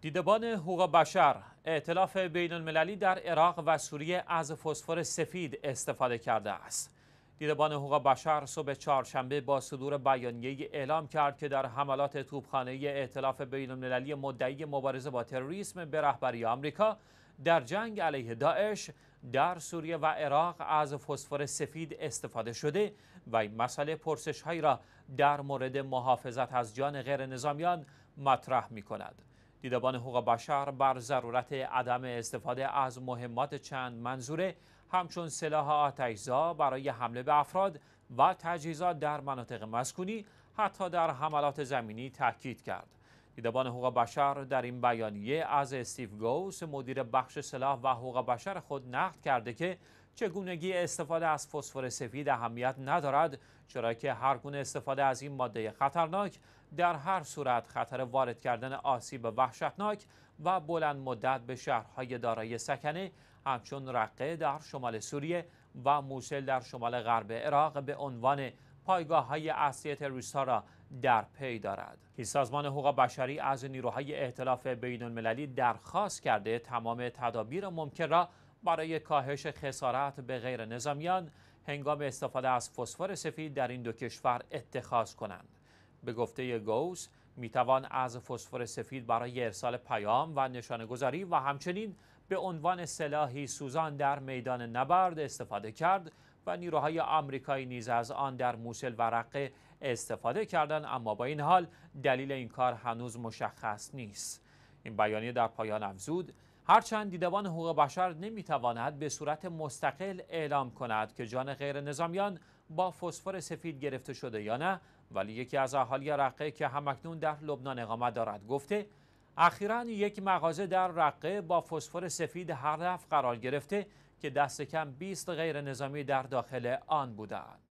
دیدبان حقوق بشر اعتلاف بین المللی در عراق و سوریه از فسفر سفید استفاده کرده است. دیدبان حقوق بشر صبح چهارشنبه با صدور بیانیه اعلام کرد که در حملات توپخانه ائتلاف بین المللی مدعی مبارزه با تروریسم به رهبری آمریکا در جنگ علیه داعش در سوریه و عراق از فسفر سفید استفاده شده و این مسئله پرسش هایی را در مورد محافظت از جان غیر نظامیان مطرح می کند. دیدبان حقوق بشر بر ضرورت عدم استفاده از مهمات چند منظوره همچون سلاح آتشزا برای حمله به افراد و تجهیزات در مناطق مسکونی حتی در حملات زمینی تاکید کرد. دیدبان حقوق بشر در این بیانیه از استیو گوس مدیر بخش سلاح و حقوق بشر خود نقد کرده که چگونگی استفاده از فسفر سفید اهمیت ندارد چرا که هر گونه استفاده از این ماده خطرناک در هر صورت خطر وارد کردن آسیب وحشتناک و بلند مدت به شهرهای دارای سکنه همچون رقه در شمال سوریه و موسل در شمال غرب عراق به عنوان پایگاه های اصلی تروریست را در پی دارد سازمان حقوق بشری از نیروهای ائتلاف بین المللی درخواست کرده تمام تدابیر ممکن را برای کاهش خسارت به غیر نظامیان هنگام استفاده از فسفر سفید در این دو کشور اتخاذ کنند به گفته گوس میتوان از فسفر سفید برای ارسال پیام و گذاری و همچنین به عنوان سلاحی سوزان در میدان نبرد استفاده کرد و نیروهای آمریکایی نیز از آن در موسل و رقه استفاده کردند اما با این حال دلیل این کار هنوز مشخص نیست این بیانیه در پایان افزود هرچند دیدبان حقوق بشر نمیتواند به صورت مستقل اعلام کند که جان غیر نظامیان با فسفر سفید گرفته شده یا نه ولی یکی از اهالی رقه که همکنون در لبنان اقامت دارد گفته اخیرا یک مغازه در رقه با فسفر سفید هر قرار گرفته که دست کم 20 غیر نظامی در داخل آن بودند.